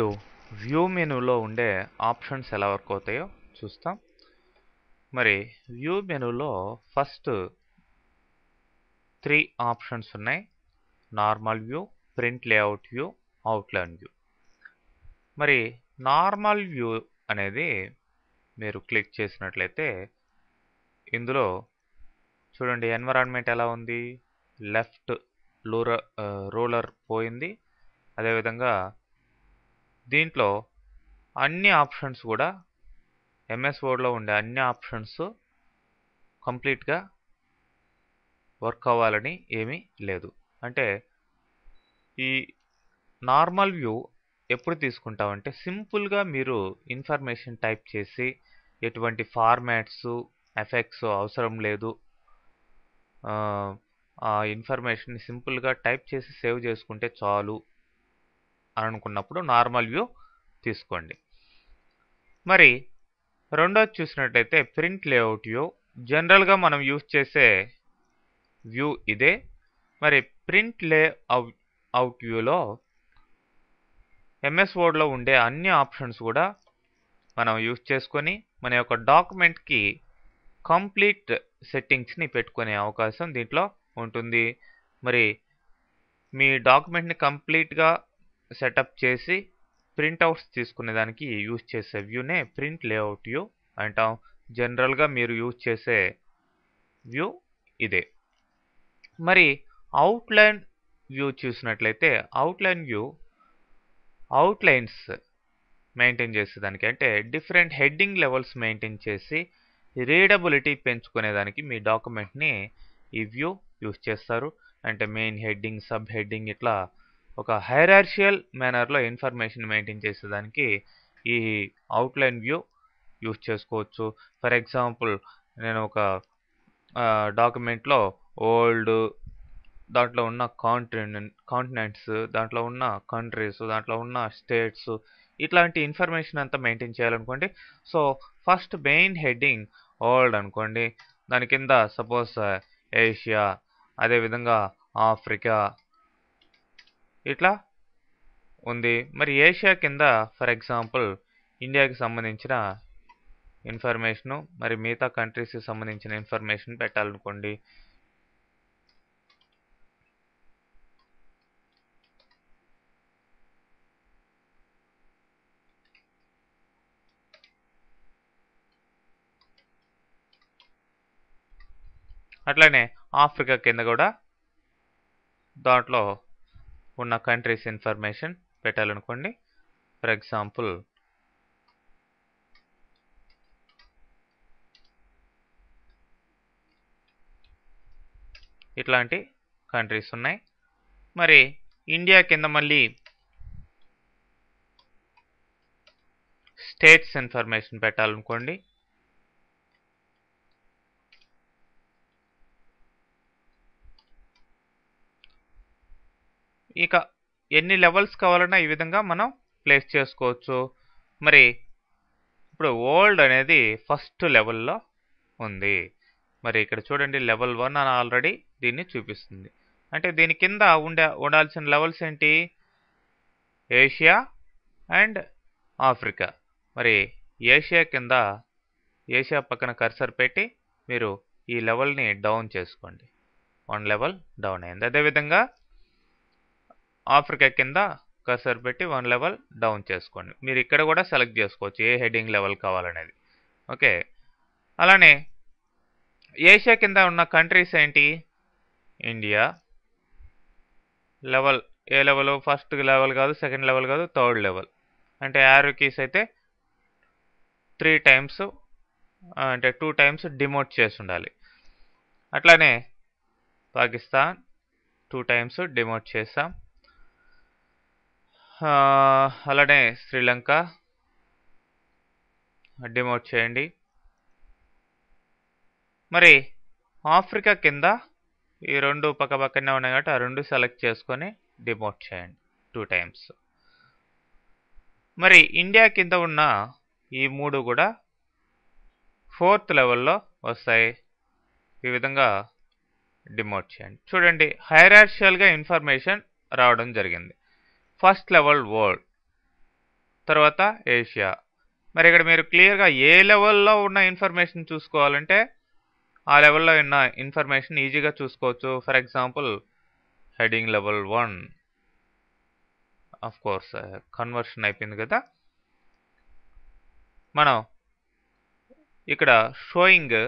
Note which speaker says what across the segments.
Speaker 1: ఇప్పుడు వ్యూ మెనూలో ఉండే ఆప్షన్స్ ఎలా వర్క్ అవుతాయో చూస్తాం మరి వ్యూ మెనూలో ఫస్ట్ త్రీ ఆప్షన్స్ ఉన్నాయి normal view print layout view outline view మరి నార్మల్ వ్యూ అనేది మీరు క్లిక్ చేసినట్లయితే ఇందులో చూడండి ఎన్విరాన్మెంట్ ఎలా ఉంది లెఫ్ట్ రూలర్ uh, పోయింది అదేవిధంగా దీంట్లో అన్ని ఆప్షన్స్ కూడా ఎంఎస్ వర్డ్లో ఉండే అన్ని ఆప్షన్స్ కంప్లీట్గా వర్క్ అవ్వాలని ఏమీ లేదు అంటే ఈ నార్మల్ వ్యూ ఎప్పుడు తీసుకుంటామంటే సింపుల్గా మీరు ఇన్ఫర్మేషన్ టైప్ చేసి ఎటువంటి ఫార్మాట్స్ ఎఫెక్ట్స్ అవసరం లేదు ఆ ఇన్ఫర్మేషన్ సింపుల్గా టైప్ చేసి సేవ్ చేసుకుంటే చాలు అని అనుకున్నప్పుడు నార్మల్ వ్యూ తీసుకోండి మరి రెండోది చూసినట్టయితే ప్రింట్ లేఅవుట్ వ్యూ జనరల్గా మనం యూస్ చేసే వ్యూ ఇదే మరి ప్రింట్ లే అవుట్ వ్యూలో ఎంఎస్ వర్డ్లో ఉండే అన్ని ఆప్షన్స్ కూడా మనం యూస్ చేసుకొని మన యొక్క డాక్యుమెంట్కి కంప్లీట్ సెట్టింగ్స్ని పెట్టుకునే అవకాశం దీంట్లో ఉంటుంది మరి మీ డాక్యుమెంట్ని కంప్లీట్గా సెటప్ చేసి ప్రింట్అవుట్స్ తీసుకునేదానికి యూజ్ చేసే వ్యూనే ప్రింట్ లేఅవుట్ వ్యూ అంటాం జనరల్గా మీరు యూజ్ చేసే వ్యూ ఇదే మరి అవుట్లైన్ వ్యూ చూసినట్లయితే అవుట్లైన్ వ్యూ అవుట్లైన్స్ మెయింటైన్ చేసేదానికి అంటే డిఫరెంట్ హెడ్డింగ్ లెవెల్స్ మెయింటైన్ చేసి రీడబిలిటీ పెంచుకునేదానికి మీ డాక్యుమెంట్ని ఈ వ్యూ యూజ్ చేస్తారు అంటే మెయిన్ హెడ్డింగ్ సబ్ హెడ్డింగ్ ఇట్లా ఒక హైరార్షియల్ మేనర్లో ఇన్ఫర్మేషన్ మెయింటైన్ చేసేదానికి ఈ అవుట్లైన్ వ్యూ యూజ్ చేసుకోవచ్చు ఫర్ ఎగ్జాంపుల్ నేను ఒక డాక్యుమెంట్లో ఓల్డ్ దాంట్లో ఉన్న కాంటినెంట్ కాంటినెంట్స్ దాంట్లో ఉన్న కంట్రీస్ దాంట్లో ఉన్న స్టేట్స్ ఇట్లాంటి ఇన్ఫర్మేషన్ అంతా మెయింటైన్ చేయాలనుకోండి so first main heading world అనుకోండి దాని కింద సపోజ్ ఏషియా అదేవిధంగా ఆఫ్రికా ఇట్లా ఉంది మరి ఏషియా కింద ఫర్ ఎగ్జాంపుల్ ఇండియాకి సంబంధించిన ఇన్ఫర్మేషను మరి మిగతా కంట్రీస్కి సంబంధించిన ఇన్ఫర్మేషన్ పెట్టాలనుకోండి అట్లనే ఆఫ్రికా కింద కూడా దాంట్లో ఉన్న కంట్రీస్ ఇన్ఫర్మేషన్ పెట్టాలనుకోండి ఫర్ ఎగ్జాంపుల్ ఇట్లాంటి కంట్రీస్ ఉన్నాయి మరి ఇండియా కింద మళ్ళీ స్టేట్స్ ఇన్ఫర్మేషన్ పెట్టాలనుకోండి ఇక ఎన్ని లెవెల్స్ కావాలన్నా ఈ విధంగా మనం ప్లేస్ చేసుకోవచ్చు మరి ఇప్పుడు ఓల్డ్ అనేది ఫస్ట్ లెవెల్లో ఉంది మరి ఇక్కడ చూడండి లెవెల్ వన్ అని ఆల్రెడీ దీన్ని చూపిస్తుంది అంటే దీని కింద ఉండే ఉండాల్సిన లెవెల్స్ ఏంటి ఏషియా అండ్ ఆఫ్రికా మరి ఏషియా కింద ఏషియా పక్కన కర్సర్ పెట్టి మీరు ఈ లెవెల్ని డౌన్ చేసుకోండి వన్ లెవెల్ డౌన్ అయింది అదేవిధంగా ఆఫ్రికా కింద కసర్ పెట్టి వన్ లెవెల్ డౌన్ చేసుకోండి మీరు ఇక్కడ కూడా సెలెక్ట్ చేసుకోవచ్చు ఏ హెడ్డింగ్ లెవెల్ కావాలనేది ఓకే అలానే ఏషియా కింద ఉన్న కంట్రీస్ ఏంటి ఇండియా లెవెల్ ఏ లెవెల్ ఫస్ట్ లెవెల్ కాదు సెకండ్ లెవెల్ కాదు థర్డ్ లెవెల్ అంటే యారో అయితే త్రీ టైమ్స్ అంటే టూ టైమ్స్ డిమోట్ చేసి ఉండాలి అట్లానే పాకిస్తాన్ టూ టైమ్స్ డిమోట్ చేసాం అలానే శ్రీలంక డిమోట్ చేయండి మరి ఆఫ్రికా కింద ఈ రెండు పక్క పక్కనే ఉన్నాయి కాబట్టి ఆ రెండు సెలెక్ట్ చేసుకొని డిమోట్ చేయండి టూ టైమ్స్ మరి ఇండియా కింద ఉన్న ఈ మూడు కూడా ఫోర్త్ లెవెల్లో వస్తాయి ఈ విధంగా డిమోట్ చేయండి చూడండి హైరాషియల్గా ఇన్ఫర్మేషన్ రావడం జరిగింది ఫస్ట్ లెవెల్ వరల్డ్ తర్వాత ఏషియా మరి ఇక్కడ మీరు క్లియర్గా ఏ లెవెల్లో ఉన్న ఇన్ఫర్మేషన్ చూసుకోవాలంటే ఆ లెవెల్లో ఉన్న ఇన్ఫర్మేషన్ ఈజీగా చూసుకోవచ్చు for example heading level one of course conversion అయిపోయింది కదా మనం ఇక్కడ షోయింగ్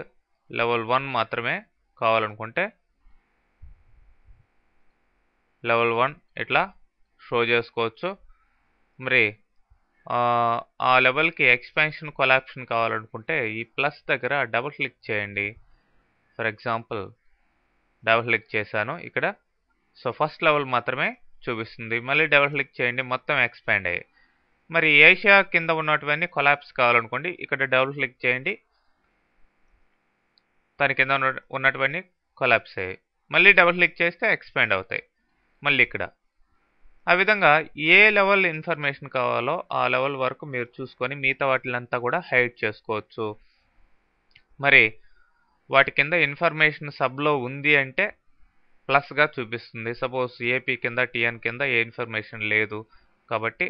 Speaker 1: లెవెల్ వన్ మాత్రమే కావాలనుకుంటే లెవెల్ వన్ ఇట్లా షో చేసుకోవచ్చు మరి ఆ లెవెల్కి ఎక్స్పెన్షన్ కొలాప్షన్ కావాలనుకుంటే ఈ ప్లస్ దగ్గర డబుల్ క్లిక్ చేయండి ఫర్ ఎగ్జాంపుల్ డబుల్ క్లిక్ చేశాను ఇక్కడ సో ఫస్ట్ లెవెల్ మాత్రమే చూపిస్తుంది మళ్ళీ డబుల్ క్లిక్ చేయండి మొత్తం ఎక్స్పాండ్ అయ్యాయి మరి ఏషియా కింద ఉన్నటువన్నీ కొలాప్స్ కావాలనుకోండి ఇక్కడ డబుల్ క్లిక్ చేయండి దాని కింద ఉన్న ఉన్నటువన్నీ కొలాప్స్ అయ్యాయి మళ్ళీ డబుల్ క్లిక్ చేస్తే ఎక్స్పాండ్ అవుతాయి మళ్ళీ ఇక్కడ ఆ విధంగా ఏ లెవెల్ ఇన్ఫర్మేషన్ కావాలో ఆ లెవెల్ వరకు మీరు చూసుకొని మిగతా వాటిలంతా కూడా హైడ్ చేసుకోవచ్చు మరి వాటి కింద ఇన్ఫర్మేషన్ సబ్లో ఉంది అంటే ప్లస్గా చూపిస్తుంది సపోజ్ ఏపీ కింద టీఎన్ కింద ఏ ఇన్ఫర్మేషన్ లేదు కాబట్టి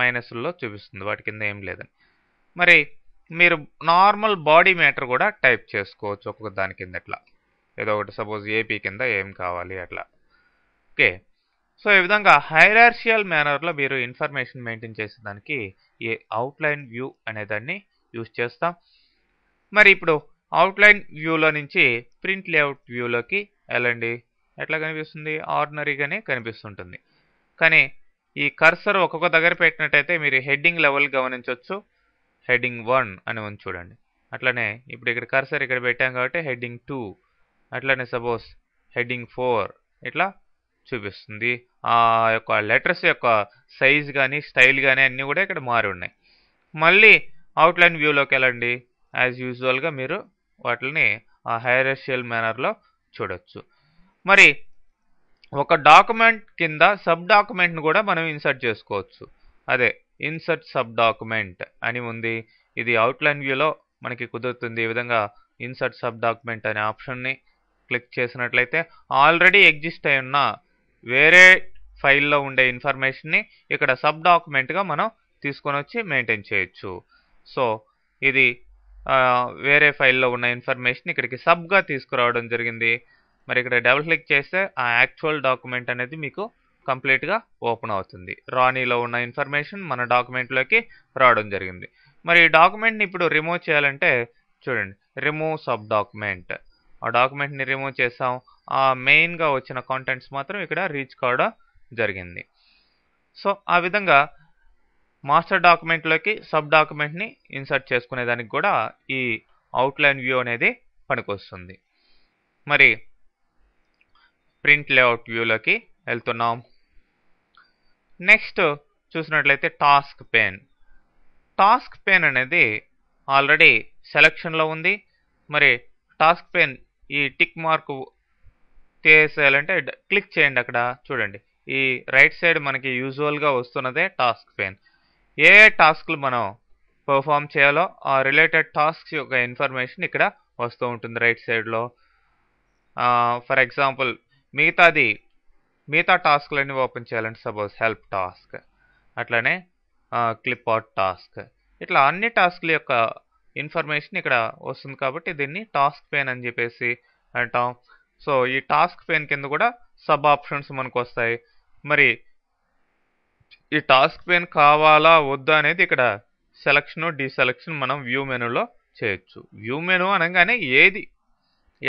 Speaker 1: మైనస్లో చూపిస్తుంది వాటి కింద ఏం లేదని మరి మీరు నార్మల్ బాడీ మ్యాటర్ కూడా టైప్ చేసుకోవచ్చు ఒక్కొక్క దాని కింద ఏదో ఒకటి సపోజ్ ఏపీ కింద ఏం కావాలి అట్లా ఓకే సో ఈ విధంగా హైరార్షియల్ మేనర్లో మీరు ఇన్ఫర్మేషన్ మెయింటైన్ చేసేదానికి ఈ అవుట్లైన్ వ్యూ అనేదాన్ని యూజ్ చేస్తాం మరి ఇప్పుడు అవుట్లైన్ వ్యూలో నుంచి ప్రింట్ లేఅవుట్ వ్యూలోకి వెళ్ళండి ఎట్లా కనిపిస్తుంది ఆర్డినరీగానే కనిపిస్తుంటుంది కానీ ఈ కర్సర్ ఒక్కొక్క దగ్గర పెట్టినట్టయితే మీరు హెడ్డింగ్ లెవెల్ గమనించవచ్చు హెడ్డింగ్ వన్ అని ఉంది చూడండి అట్లనే ఇప్పుడు ఇక్కడ కర్సర్ ఇక్కడ పెట్టాం కాబట్టి హెడ్డింగ్ టూ అట్లనే సపోజ్ హెడ్డింగ్ ఫోర్ ఇట్లా చూపిస్తుంది ఆ యొక్క లెటర్స్ యొక్క సైజ్ కానీ స్టైల్ కానీ అన్నీ కూడా ఇక్కడ మారి ఉన్నాయి మళ్ళీ అవుట్లైన్ వ్యూలోకి వెళ్ళండి యాజ్ యూజువల్గా మీరు వాటిని ఆ హైరషియల్ మేనర్లో చూడవచ్చు మరి ఒక డాక్యుమెంట్ కింద సబ్ డాక్యుమెంట్ని కూడా మనం ఇన్సర్ట్ చేసుకోవచ్చు అదే ఇన్సర్ట్ సబ్ డాక్యుమెంట్ అని ఉంది ఇది అవుట్లైన్ వ్యూలో మనకి కుదురుతుంది ఈ విధంగా ఇన్సర్ట్ సబ్ డాక్యుమెంట్ అనే ఆప్షన్ని క్లిక్ చేసినట్లయితే ఆల్రెడీ ఎగ్జిస్ట్ అయి ఉన్న వేరే ఫైల్లో ఉండే ఇన్ఫర్మేషన్ని ఇక్కడ సబ్ డాక్యుమెంట్గా మనం తీసుకొని వచ్చి మెయింటైన్ చేయొచ్చు సో ఇది వేరే ఫైల్లో ఉన్న ఇన్ఫర్మేషన్ ఇక్కడికి సబ్గా తీసుకురావడం జరిగింది మరి ఇక్కడ డబుల్ క్లిక్ చేస్తే ఆ యాక్చువల్ డాక్యుమెంట్ అనేది మీకు కంప్లీట్గా ఓపెన్ అవుతుంది రానీలో ఉన్న ఇన్ఫర్మేషన్ మన డాక్యుమెంట్లోకి రావడం జరిగింది మరి ఈ డాక్యుమెంట్ని ఇప్పుడు రిమూవ్ చేయాలంటే చూడండి రిమూవ్ సబ్ డాక్యుమెంట్ ఆ డాక్యుమెంట్ని రిమూవ్ చేసాం ఆ మెయిన్గా వచ్చిన కాంటెంట్స్ మాత్రం ఇక్కడ రీచ్ కావడం జరిగింది సో ఆ విధంగా మాస్టర్ డాక్యుమెంట్లోకి సబ్ డాక్యుమెంట్ని ఇన్సర్ట్ చేసుకునేదానికి కూడా ఈ అవుట్లైన్ వ్యూ అనేది పనికొస్తుంది మరి ప్రింట్ లేఅవుట్ వ్యూలోకి వెళ్తున్నాం నెక్స్ట్ చూసినట్లయితే టాస్క్ పెయిన్ టాస్క్ పెయిన్ అనేది ఆల్రెడీ సెలక్షన్లో ఉంది మరి టాస్క్ పెయిన్ ఈ టిక్ మార్క్ చేసేయాలంటే క్లిక్ చేయండి అక్కడ చూడండి ఈ రైట్ సైడ్ మనకి యూజువల్గా వస్తున్నదే టాస్క్ పెయిన్ ఏ ఏ టాస్క్లు మనం పర్ఫామ్ చేయాలో ఆ రిలేటెడ్ టాస్క్స్ యొక్క ఇన్ఫర్మేషన్ ఇక్కడ వస్తూ ఉంటుంది రైట్ సైడ్లో ఫర్ ఎగ్జాంపుల్ మిగతాది మిగతా టాస్క్లన్నీ ఓపెన్ చేయాలంటే సపోజ్ హెల్ప్ టాస్క్ అట్లనే క్లిప్ అవుట్ టాస్క్ ఇట్లా అన్ని టాస్క్ల యొక్క ఇన్ఫర్మేషన్ ఇక్కడ వస్తుంది కాబట్టి దీన్ని టాస్క్ పెయిన్ అని చెప్పేసి అంటాం సో ఈ టాస్క్ పెయిన్ కింద కూడా సబ్ ఆప్షన్స్ మనకు వస్తాయి మరి ఈ టాస్క్ పెయిన్ కావాలా వద్దా అనేది ఇక్కడ సెలక్షన్ డిసెలక్షన్ మనం వ్యూ మెనూలో చేయొచ్చు వ్యూ మెనూ అనగానే ఏది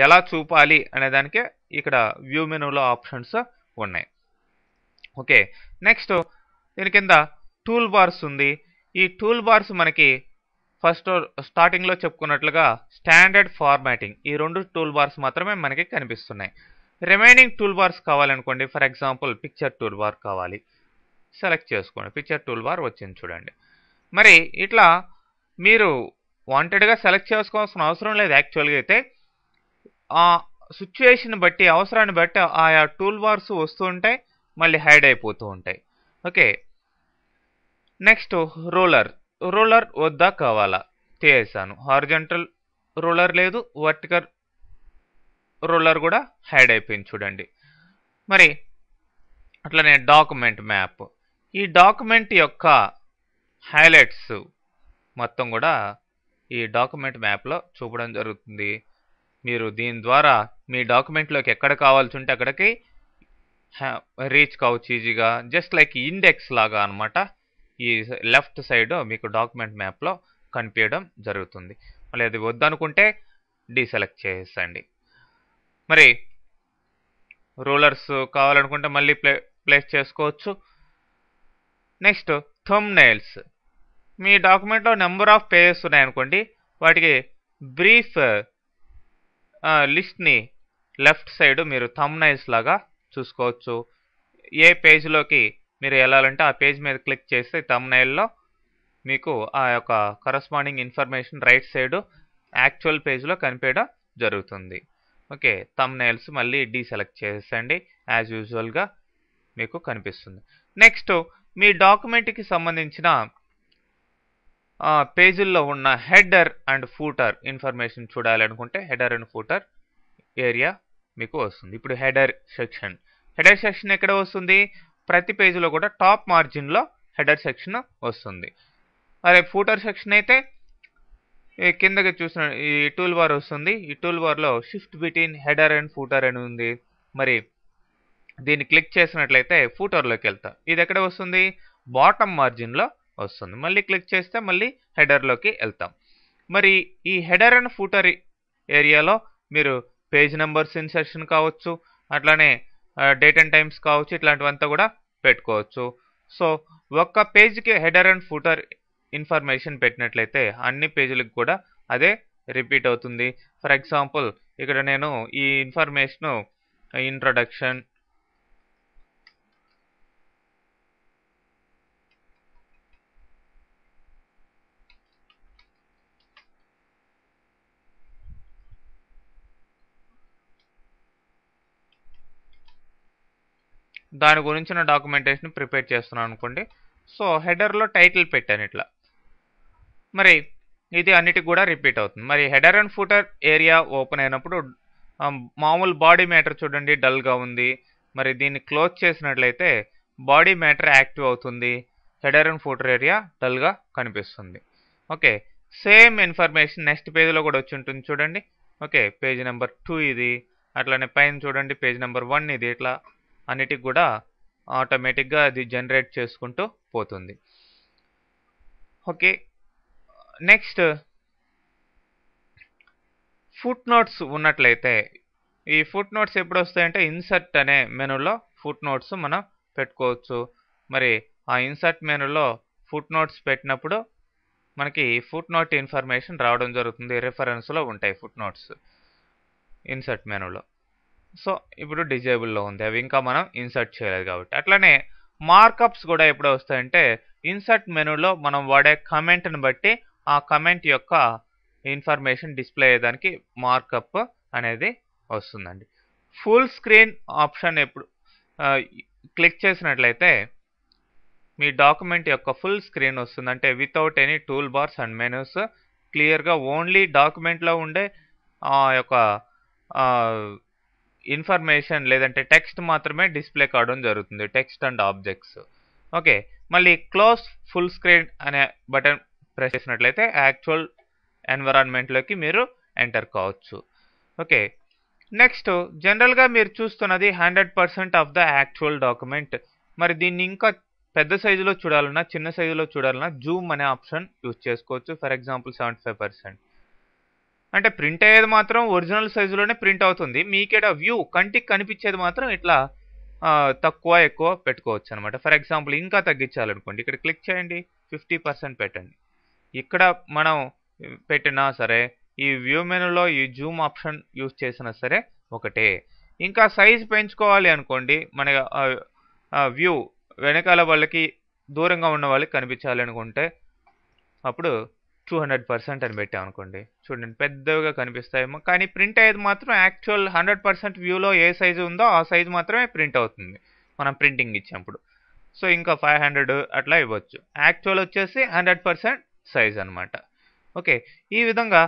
Speaker 1: ఎలా చూపాలి అనే దానికే ఇక్కడ వ్యూ మెనూలో ఆప్షన్స్ ఉన్నాయి ఓకే నెక్స్ట్ దీని కింద టూల్ బార్స్ ఉంది ఈ టూల్ బార్స్ మనకి ఫస్ట్ స్టార్టింగ్లో చెప్పుకున్నట్లుగా స్టాండర్డ్ ఫార్మాటింగ్ ఈ రెండు టూల్ బార్స్ మాత్రమే మనకి కనిపిస్తున్నాయి రిమైనింగ్ టూల్ బార్స్ కావాలనుకోండి for example picture toolbar కావాలి సెలెక్ట్ చేసుకోండి పిక్చర్ టూల్ బార్ వచ్చింది చూడండి మరి ఇట్లా మీరు వాంటెడ్గా సెలెక్ట్ చేసుకోవాల్సిన అవసరం లేదు యాక్చువల్గా అయితే ఆ సిచ్యువేషన్ బట్టి అవసరాన్ని బట్టి ఆయా టూల్ బార్స్ వస్తూ ఉంటాయి మళ్ళీ హైడ్ అయిపోతూ ఉంటాయి ఓకే నెక్స్ట్ రోలర్ రోలర్ వద్దా కావాలా చేసాను హార్జెంటల్ రోలర్ లేదు వర్టికల్ రోలర్ కూడా హైడ్ అయిపోయింది చూడండి మరి అట్లనే డాక్యుమెంట్ మ్యాప్ ఈ డాక్యుమెంట్ యొక్క హైలైట్స్ మొత్తం కూడా ఈ డాక్యుమెంట్ మ్యాప్లో చూపడం జరుగుతుంది మీరు దీని ద్వారా మీ డాక్యుమెంట్లోకి ఎక్కడ కావాల్సి ఉంటే అక్కడికి రీచ్ కావచ్చు ఈజీగా జస్ట్ లైక్ ఇండెక్స్ లాగా అనమాట ఈ లెఫ్ట్ సైడ్ మీకు డాక్యుమెంట్ మ్యాప్లో కనిపించడం జరుగుతుంది మళ్ళీ అది వద్దనుకుంటే డీసెలెక్ట్ చేసేసండి మరి రూలర్స్ కావాలనుకుంటే మళ్ళీ ప్లే ప్లేస్ చేసుకోవచ్చు నెక్స్ట్ థమ్ నైల్స్ మీ డాక్యుమెంట్లో నెంబర్ ఆఫ్ పేజెస్ ఉన్నాయనుకోండి వాటికి బ్రీఫ్ లిస్ట్ని లెఫ్ట్ సైడ్ మీరు థమ్ నైల్స్ లాగా చూసుకోవచ్చు ఏ పేజ్లోకి మీరు వెళ్ళాలంటే ఆ పేజ్ మీద క్లిక్ చేస్తే తమ్నైల్లో మీకు ఆ యొక్క corresponding information right side actual పేజ్లో కనిపించడం జరుగుతుంది ఓకే తమ్ నైల్స్ మళ్ళీ సెలెక్ట్ చేసేసండి యాజ్ యూజువల్గా మీకు కనిపిస్తుంది నెక్స్ట్ మీ డాక్యుమెంట్కి సంబంధించిన పేజీల్లో ఉన్న హెడర్ అండ్ ఫూటర్ ఇన్ఫర్మేషన్ చూడాలనుకుంటే హెడర్ అండ్ ఫూటర్ ఏరియా మీకు వస్తుంది ఇప్పుడు హెడర్ సెక్షన్ హెడర్ సెక్షన్ ఎక్కడ వస్తుంది ప్రతి పేజీలో కూడా టాప్ మార్జిన్లో హెడర్ సెక్షన్ వస్తుంది అదే ఫూటర్ సెక్షన్ అయితే కిందకి చూసిన ఈ టూల్ బార్ వస్తుంది ఈ టూల్ బార్లో shift between header and footer అని ఉంది మరి దీన్ని క్లిక్ చేసినట్లయితే ఫూటర్లోకి వెళ్తాం ఇది ఎక్కడ వస్తుంది బాటమ్ మార్జిన్లో వస్తుంది మళ్ళీ క్లిక్ చేస్తే మళ్ళీ హెడర్లోకి వెళ్తాం మరి ఈ హెడర్ అండ్ ఫూటర్ ఏరియాలో మీరు పేజ్ నెంబర్స్ ఇన్సెక్షన్ కావచ్చు అట్లానే డేట్ అండ్ టైమ్స్ కావచ్చు ఇట్లాంటివంతా కూడా పెట్టుకోవచ్చు సో ఒక్క పేజ్కి హెడర్ అండ్ ఫుటర్ ఇన్ఫర్మేషన్ పెట్టినట్లయితే అన్ని పేజీలకు కూడా అదే రిపీట్ అవుతుంది ఫర్ ఎగ్జాంపుల్ ఇక్కడ నేను ఈ ఇన్ఫర్మేషను ఇంట్రొడక్షన్ దాని గురించిన డాక్యుమెంటేషన్ ప్రిపేర్ చేస్తున్నాను అనుకోండి సో హెడర్లో టైటిల్ పెట్టాను ఇట్లా మరి ఇది అన్నిటికి కూడా రిపీట్ అవుతుంది మరి header and footer area open అయినప్పుడు మామూలు బాడీ మ్యాటర్ చూడండి డల్గా ఉంది మరి దీన్ని క్లోజ్ చేసినట్లయితే బాడీ మ్యాటర్ యాక్టివ్ అవుతుంది హెడర్ అండ్ ఫుటర్ ఏరియా డల్గా కనిపిస్తుంది ఓకే సేమ్ ఇన్ఫర్మేషన్ నెక్స్ట్ పేజీలో కూడా వచ్చి ఉంటుంది చూడండి ఓకే పేజ్ నెంబర్ టూ ఇది అట్లానే పైన చూడండి పేజ్ నెంబర్ వన్ ఇది ఇట్లా అన్నిటికి కూడా ఆటోమేటిక్గా అది జనరేట్ చేసుకుంటూ పోతుంది ఓకే నెక్స్ట్ ఫుట్ నోట్స్ ఉన్నట్లయితే ఈ ఫుట్ నోట్స్ ఎప్పుడు వస్తాయంటే ఇన్సర్ట్ అనే మెనూలో ఫుట్ నోట్స్ మనం పెట్టుకోవచ్చు మరి ఆ ఇన్సర్ట్ మెనూలో ఫుట్ నోట్స్ పెట్టినప్పుడు మనకి ఫుట్ నోట్ ఇన్ఫర్మేషన్ రావడం జరుగుతుంది రిఫరెన్స్లో ఉంటాయి ఫుట్ నోట్స్ ఇన్సర్ట్ మెనూలో సో ఇప్పుడు డిజేబుల్లో ఉంది అవి ఇంకా మనం ఇన్సర్ట్ చేయలేదు కాబట్టి అట్లనే మార్కప్స్ కూడా ఎప్పుడు వస్తాయంటే ఇన్సర్ట్ మెనూలో మనం వాడే కమెంట్ని బట్టి ఆ కమెంట్ యొక్క ఇన్ఫర్మేషన్ డిస్ప్లే అయ్యేదానికి మార్కప్ అనేది వస్తుందండి ఫుల్ స్క్రీన్ ఆప్షన్ ఎప్పుడు క్లిక్ చేసినట్లయితే మీ డాక్యుమెంట్ యొక్క ఫుల్ స్క్రీన్ వస్తుంది అంటే without any toolbars and menus క్లియర్గా ఓన్లీ డాక్యుమెంట్లో ఉండే ఆ యొక్క ఇన్ఫర్మేషన్ లేదంటే టెక్స్ట్ మాత్రమే డిస్ప్లే కావడం జరుగుతుంది టెక్స్ట్ అండ్ ఆబ్జెక్ట్స్ ఓకే మళ్ళీ క్లోజ్ ఫుల్ స్క్రీన్ అనే బటన్ ప్రెస్ చేసినట్లయితే యాక్చువల్ ఎన్విరాన్మెంట్లోకి మీరు ఎంటర్ కావచ్చు ఓకే నెక్స్ట్ జనరల్గా మీరు చూస్తున్నది hundred percent of the actual document మరి దీన్ని ఇంకా పెద్ద సైజులో చూడాలన్నా చిన్న సైజులో చూడాలన్నా జూమ్ అనే ఆప్షన్ యూజ్ చేసుకోవచ్చు for example seventy five percent అంటే ప్రింట్ అయ్యేది మాత్రం ఒరిజినల్ సైజులోనే ప్రింట్ అవుతుంది మీకేడ వ్యూ కంటికి కనిపించేది మాత్రం ఇట్లా తక్కువ ఎక్కువ పెట్టుకోవచ్చు అనమాట ఫర్ ఎగ్జాంపుల్ ఇంకా తగ్గించాలనుకోండి ఇక్కడ క్లిక్ చేయండి ఫిఫ్టీ పర్సెంట్ పెట్టండి ఇక్కడ మనం పెట్టినా సరే ఈ వ్యూ మెనూలో ఈ జూమ్ ఆప్షన్ యూజ్ చేసినా సరే ఒకటే ఇంకా సైజ్ పెంచుకోవాలి అనుకోండి మన వ్యూ వెనకాల వాళ్ళకి దూరంగా ఉన్న వాళ్ళకి కనిపించాలి అనుకుంటే అప్పుడు టూ హండ్రెడ్ పర్సెంట్ అని పెట్టాం అనుకోండి చూడండి పెద్దగా కనిపిస్తాయేమో కానీ ప్రింట్ అయ్యేది మాత్రం యాక్చువల్ హండ్రెడ్ పర్సెంట్ వ్యూలో ఏ సైజు ఉందో ఆ సైజు మాత్రమే ప్రింట్ అవుతుంది మనం ప్రింటింగ్ ఇచ్చినప్పుడు సో ఇంకా ఫైవ్ హండ్రెడ్ అట్లా ఇవ్వచ్చు యాక్చువల్ వచ్చేసి హండ్రెడ్ పర్సెంట్ సైజ్ అనమాట ఓకే ఈ విధంగా